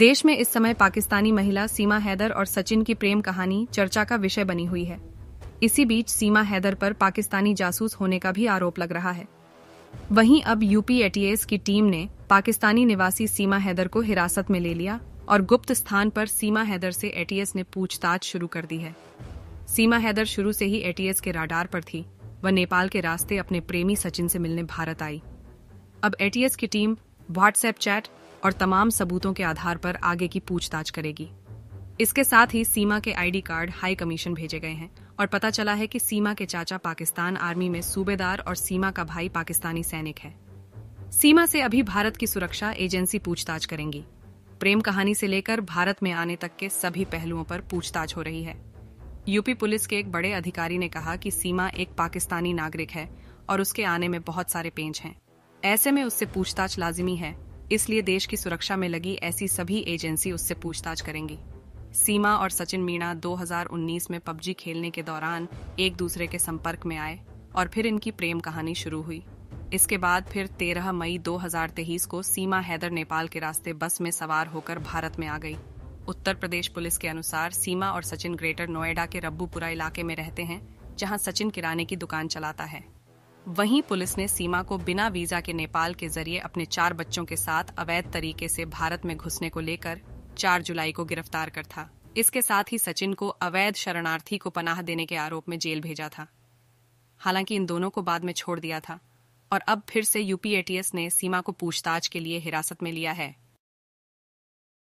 देश में इस समय पाकिस्तानी महिला सीमा हैदर और सचिन की प्रेम कहानी चर्चा का विषय बनी हुई है इसी बीच सीमा हैदर पर पाकिस्तानी जासूस होने का भी आरोप लग रहा है वहीं अब यूपी एटीएस की टीम ने पाकिस्तानी निवासी सीमा हैदर को हिरासत में ले लिया और गुप्त स्थान पर सीमा हैदर से एटीएस ने पूछताछ शुरू कर दी है सीमा हैदर शुरू से ही एटीएस के राडार पर थी वह नेपाल के रास्ते अपने प्रेमी सचिन से मिलने भारत आई अब एटीएस की टीम व्हाट्सएप चैट और तमाम सबूतों के आधार पर आगे की पूछताछ करेगी इसके साथ ही सीमा के आईडी कार्ड हाई कमीशन भेजे गए हैं और पता चला है कि सीमा के चाचा पाकिस्तान आर्मी में सूबेदार और सीमा का भाई पाकिस्तानी सैनिक है सीमा से अभी भारत की सुरक्षा एजेंसी पूछताछ करेंगी प्रेम कहानी से लेकर भारत में आने तक के सभी पहलुओं पर पूछताछ हो रही है यूपी पुलिस के एक बड़े अधिकारी ने कहा कि सीमा एक पाकिस्तानी नागरिक है और उसके आने में बहुत सारे पेंच हैं ऐसे में उससे पूछताछ लाजिमी है इसलिए देश की सुरक्षा में लगी ऐसी सभी एजेंसी उससे पूछताछ करेंगी सीमा और सचिन मीणा 2019 में पबजी खेलने के दौरान एक दूसरे के संपर्क में आए और फिर इनकी प्रेम कहानी शुरू हुई इसके बाद फिर 13 मई 2023 को सीमा हैदर नेपाल के रास्ते बस में सवार होकर भारत में आ गई उत्तर प्रदेश पुलिस के अनुसार सीमा और सचिन ग्रेटर नोएडा के रब्बूपुरा इलाके में रहते हैं जहां सचिन किराने की दुकान चलाता है वहीं पुलिस ने सीमा को बिना वीजा के नेपाल के जरिए अपने चार बच्चों के साथ अवैध तरीके से भारत में घुसने को लेकर 4 जुलाई को गिरफ्तार कर था इसके साथ ही सचिन को अवैध शरणार्थी को पनाह देने के आरोप में जेल भेजा था हालांकि इन दोनों को बाद में छोड़ दिया था और अब फिर से यूपीएटीएस ने सीमा को पूछताछ के लिए हिरासत में लिया है